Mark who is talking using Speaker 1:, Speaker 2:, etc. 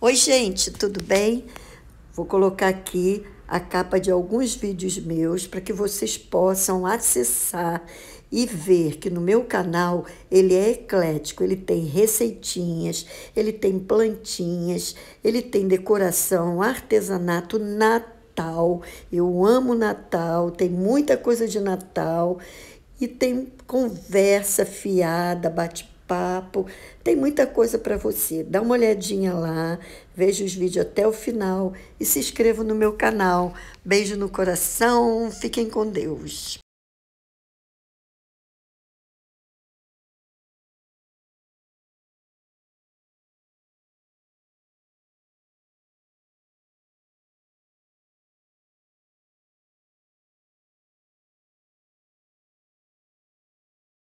Speaker 1: Oi, gente, tudo bem? Vou colocar aqui a capa de alguns vídeos meus para que vocês possam acessar e ver que no meu canal ele é eclético, ele tem receitinhas, ele tem plantinhas, ele tem decoração, artesanato natal. Eu amo Natal, tem muita coisa de Natal e tem conversa fiada, bate-papo papo Tem muita coisa para você. Dá uma olhadinha lá, veja os vídeos até o final e se inscreva no meu canal. Beijo no coração, fiquem com Deus.